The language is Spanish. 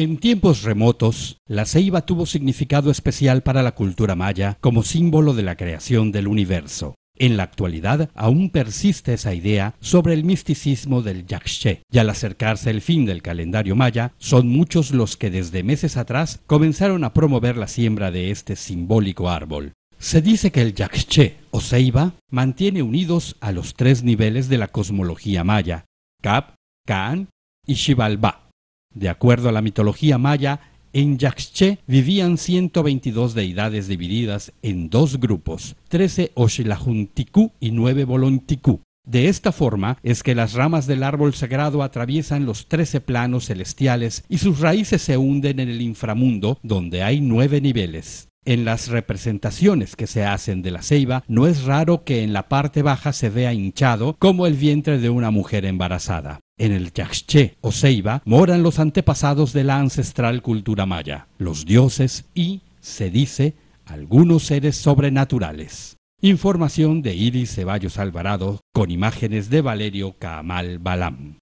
En tiempos remotos, la ceiba tuvo significado especial para la cultura maya como símbolo de la creación del universo. En la actualidad aún persiste esa idea sobre el misticismo del Yakshe, y al acercarse el fin del calendario maya, son muchos los que desde meses atrás comenzaron a promover la siembra de este simbólico árbol. Se dice que el Yakshe o Ceiba mantiene unidos a los tres niveles de la cosmología maya, cap, Kaan y Shivalba de acuerdo a la mitología maya, en Yaxché vivían 122 deidades divididas en dos grupos, 13 Oxilajunticú y 9 Volontikú. De esta forma es que las ramas del árbol sagrado atraviesan los trece planos celestiales y sus raíces se hunden en el inframundo, donde hay nueve niveles. En las representaciones que se hacen de la ceiba, no es raro que en la parte baja se vea hinchado como el vientre de una mujer embarazada. En el Yaxché o ceiba moran los antepasados de la ancestral cultura maya, los dioses y, se dice, algunos seres sobrenaturales. Información de Iris Ceballos Alvarado con imágenes de Valerio Camal Balam.